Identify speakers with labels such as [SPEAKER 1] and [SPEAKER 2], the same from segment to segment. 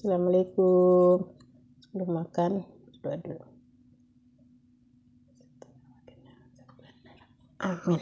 [SPEAKER 1] Assalamualaikum lu makan berdoa dulu amin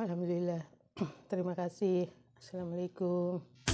[SPEAKER 2] Alhamdulillah. Terima kasih. Assalamualaikum.